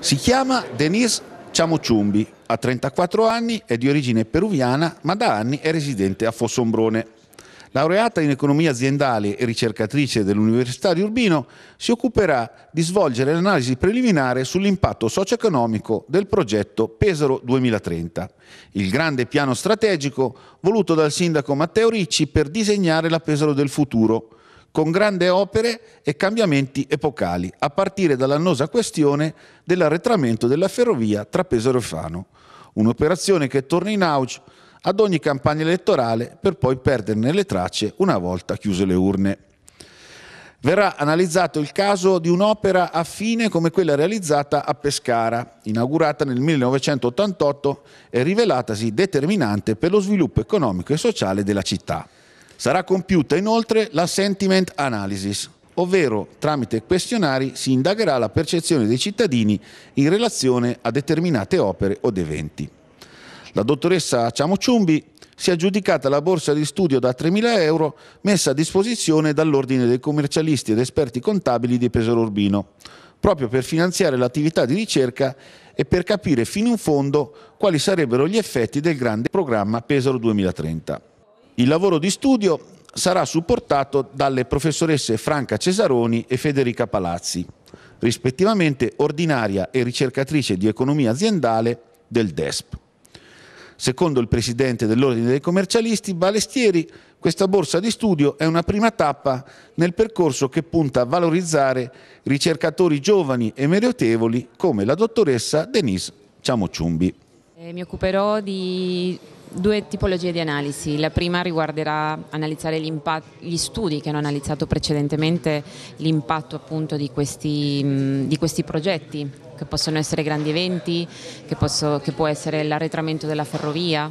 Si chiama Denise Ciamociumbi, ha 34 anni, è di origine peruviana, ma da anni è residente a Fossombrone. Laureata in economia aziendale e ricercatrice dell'Università di Urbino, si occuperà di svolgere l'analisi preliminare sull'impatto socio-economico del progetto Pesaro 2030, il grande piano strategico voluto dal sindaco Matteo Ricci per disegnare la Pesaro del futuro, con grandi opere e cambiamenti epocali, a partire dall'annosa questione dell'arretramento della ferrovia tra Pesaro e Fano, un'operazione che torna in auge ad ogni campagna elettorale per poi perderne le tracce una volta chiuse le urne. Verrà analizzato il caso di un'opera affine come quella realizzata a Pescara, inaugurata nel 1988 e rivelatasi determinante per lo sviluppo economico e sociale della città. Sarà compiuta inoltre la sentiment analysis, ovvero tramite questionari si indagherà la percezione dei cittadini in relazione a determinate opere ed eventi. La dottoressa Ciamociumbi si è aggiudicata la borsa di studio da 3.000 euro messa a disposizione dall'Ordine dei commercialisti ed esperti contabili di Pesaro Urbino, proprio per finanziare l'attività di ricerca e per capire fino in fondo quali sarebbero gli effetti del grande programma Pesaro 2030. Il lavoro di studio sarà supportato dalle professoresse Franca Cesaroni e Federica Palazzi, rispettivamente ordinaria e ricercatrice di economia aziendale del DESP. Secondo il presidente dell'Ordine dei commercialisti, Balestieri, questa borsa di studio è una prima tappa nel percorso che punta a valorizzare ricercatori giovani e meritevoli come la dottoressa Denise Ciamociumbi. Eh, mi occuperò di due tipologie di analisi. La prima riguarderà analizzare gli, gli studi che hanno analizzato precedentemente l'impatto appunto di questi, di questi progetti, che possono essere grandi eventi, che, posso, che può essere l'arretramento della ferrovia,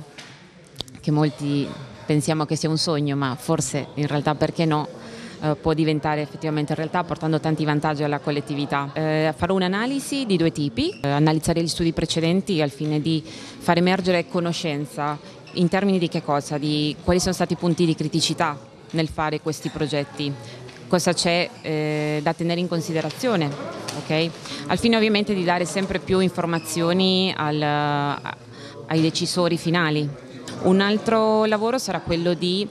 che molti pensiamo che sia un sogno, ma forse in realtà perché no, eh, può diventare effettivamente realtà portando tanti vantaggi alla collettività. Eh, farò un'analisi di due tipi, eh, analizzare gli studi precedenti al fine di far emergere conoscenza in termini di che cosa, di quali sono stati i punti di criticità nel fare questi progetti, cosa c'è eh, da tenere in considerazione, okay? al fine ovviamente di dare sempre più informazioni al, ai decisori finali. Un altro lavoro sarà quello di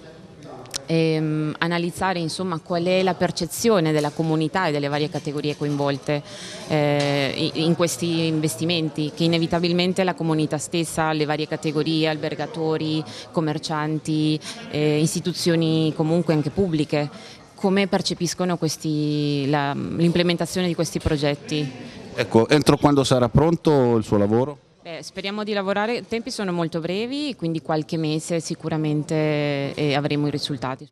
ehm, analizzare insomma, qual è la percezione della comunità e delle varie categorie coinvolte eh, in questi investimenti che inevitabilmente la comunità stessa, le varie categorie, albergatori, commercianti, eh, istituzioni comunque anche pubbliche, come percepiscono questi, la, l'implementazione di questi progetti. Ecco, entro quando sarà pronto il suo lavoro? speriamo di lavorare, i tempi sono molto brevi, quindi qualche mese sicuramente eh, avremo i risultati.